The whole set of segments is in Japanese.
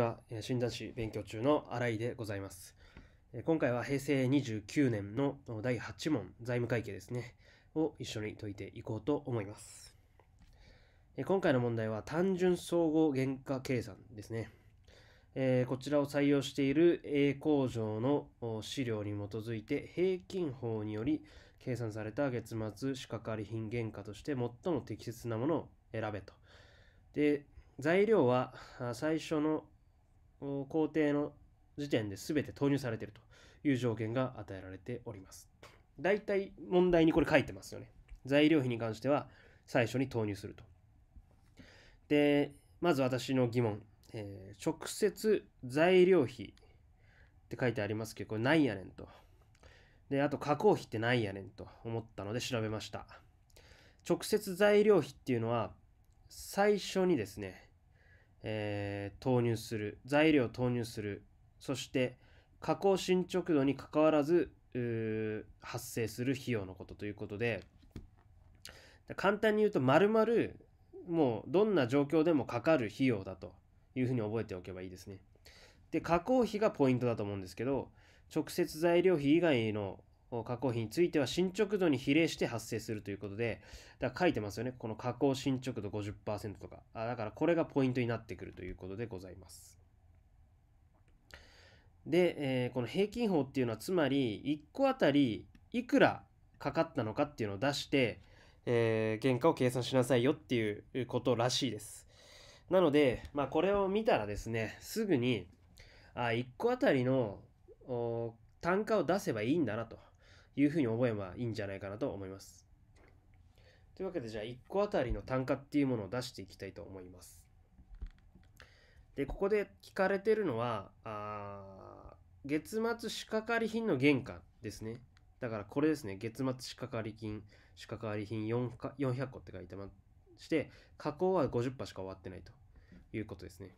は診断士勉強中の新井でございます今回は平成29年の第8問財務会計ですねを一緒に解いていこうと思います今回の問題は単純総合原価計算ですねこちらを採用している A 工場の資料に基づいて平均法により計算された月末仕掛かり品原価として最も適切なものを選べとで材料は最初の工程の時点で全て投入されているという条件が与えられております。大体問題にこれ書いてますよね。材料費に関しては最初に投入すると。で、まず私の疑問。えー、直接材料費って書いてありますけど、これなんやねんと。で、あと加工費ってなんやねんと思ったので調べました。直接材料費っていうのは最初にですね、えー、投入する材料を投入するそして加工進捗度にかかわらず発生する費用のことということで簡単に言うとまるまるもうどんな状況でもかかる費用だというふうに覚えておけばいいですね。で加工費がポイントだと思うんですけど直接材料費以外の加工費については進捗度に比例して発生するということで、だから書いてますよね。この加工進捗度50%とか。あだからこれがポイントになってくるということでございます。で、えー、この平均法っていうのはつまり1個あたりいくらかかったのかっていうのを出して、えー、原価を計算しなさいよっていうことらしいです。なので、まあ、これを見たらですね、すぐに、あ1個あたりの単価を出せばいいんだなと。いうふうに覚えばいいんじゃないかなと思います。というわけでじゃあ1個あたりの単価っていうものを出していきたいと思います。で、ここで聞かれてるのは、あ月末仕掛かり品の原価ですね。だからこれですね、月末仕掛かり金、仕掛かり品400個って書いてまして、加工は50%しか終わってないということですね。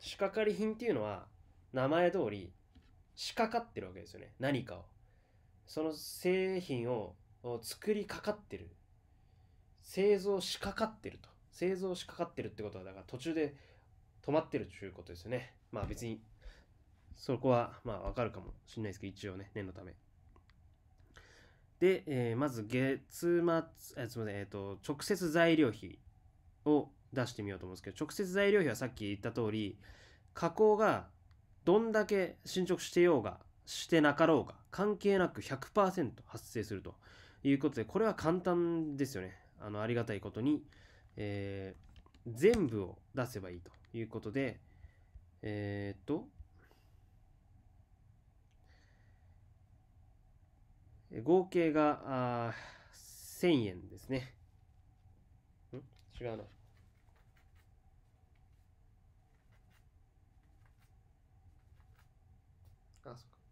仕掛かり品っていうのは、名前通り仕掛かってるわけですよね。何かを。その製品を作りかかってる製造しかかってると製造しかかってるってことはだから途中で止まってるということですよねまあ別にそこはまあわかるかもしれないですけど一応ね念のためで、えー、まず月末えすみませんえっ、ー、と直接材料費を出してみようと思うんですけど直接材料費はさっき言った通り加工がどんだけ進捗してようがしてなかろうが関係なく100%発生するということで、これは簡単ですよね。あの、ありがたいことに、えー、全部を出せばいいということで、えー、っと、合計があ1000円ですね。ん違うな。あ、そっか。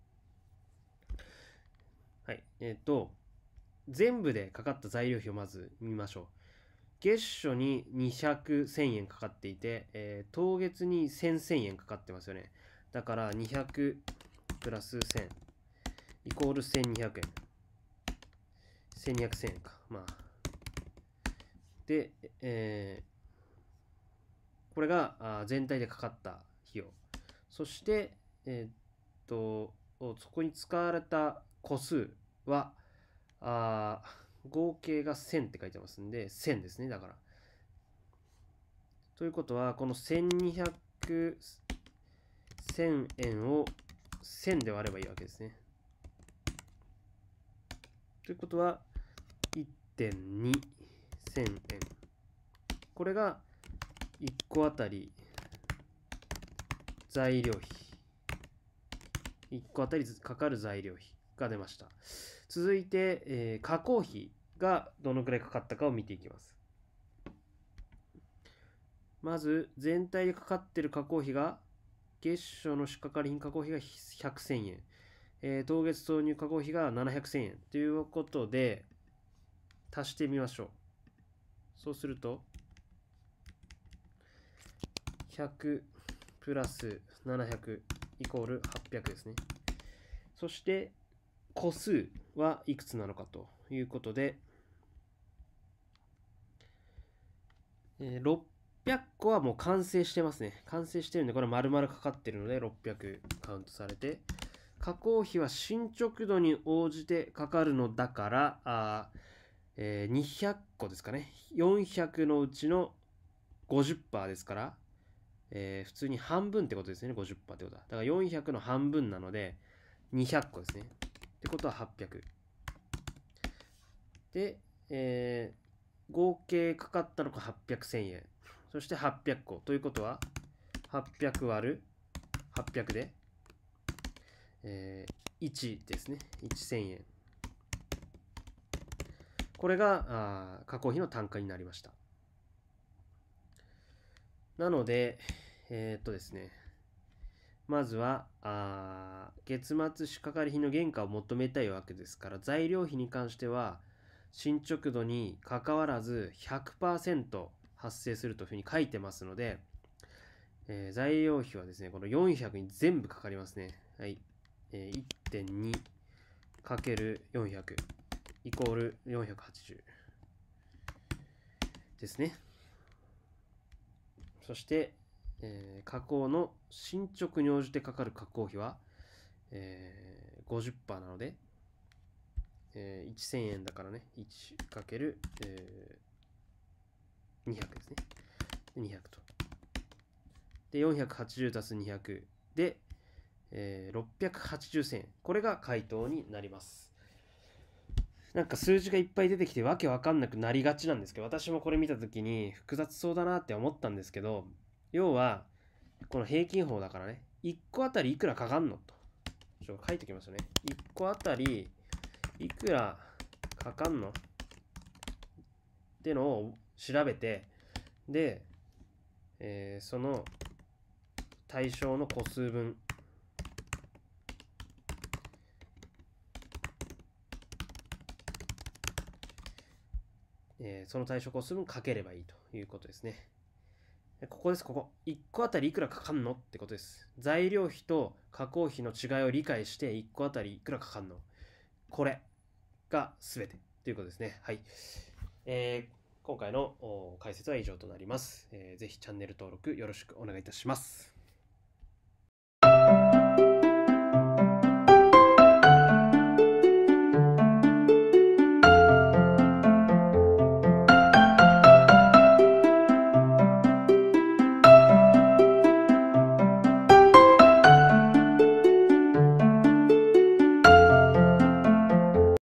はい。えっ、ー、と、全部でかかった材料費をまず見ましょう。月初に200、1000円かかっていて、えー、当月に1000、1000円かかってますよね。だから200プラス1000イコール1200円。1200、1000円か。まあ。で、えー、これがあ全体でかかった費用。そして、えー、っと、そこに使われた個数は、あ合計が1000って書いてますんで、1000ですね、だから。ということは、この1200、1000円を1000で割ればいいわけですね。ということは、1.2 0 0 0円。これが1個あたり材料費。1個あたりかかる材料費が出ました。続いて、えー、加工費がどのくらいかかったかを見ていきます。まず、全体でかかっている加工費が、月初の出荷管理品加工費が100,000円、えー、当月投入加工費が700,000円ということで、足してみましょう。そうすると、100プラス700イコール800ですね。そして、個数はいくつなのかということで、え600個はもう完成してますね。完成してるんで、これ丸々かかってるので600カウントされて、加工費は進捗度に応じてかかるのだから、あえー、200個ですかね。400のうちの50%ですから、えー、普通に半分ってことですね。50%ってことは。だから400の半分なので、200個ですね。ってことは800。で、えー、合計かかったのが800,000円。そして800個。ということは、800割る800で、えー、1ですね。1000円。これがあ加工費の単価になりました。なので、えー、っとですね、まずはあ月末仕掛かり費の原価を求めたいわけですから材料費に関しては進捗度にかかわらず100%発生するというふうに書いてますので、えー、材料費はですねこの400に全部かかりますねはいえー、1.2×400 イコール480ですねそして、えー、加工の進捗に応じてかかる加工費は、えー、50%なので、えー、1000円だからね、1×、200ですね。200と。で、480足す200で、えー、680円これが回答になります。なんか数字がいっぱい出てきてわけわかんなくなりがちなんですけど、私もこれ見た時に複雑そうだなって思ったんですけど、要は、この平均法だからね、1個あたりいくらかかんのと。ちょっと書いておきますよね。1個あたりいくらかかんのってのを調べて、で、えー、その対象の個数分えー、その対象個数分かければいいということですね。ここです、ここ。1個あたりいくらかかんのってことです。材料費と加工費の違いを理解して、1個あたりいくらかかんのこれが全てということですね。はい。えー、今回の解説は以上となります。えー、ぜひチャンネル登録よろしくお願いいたします。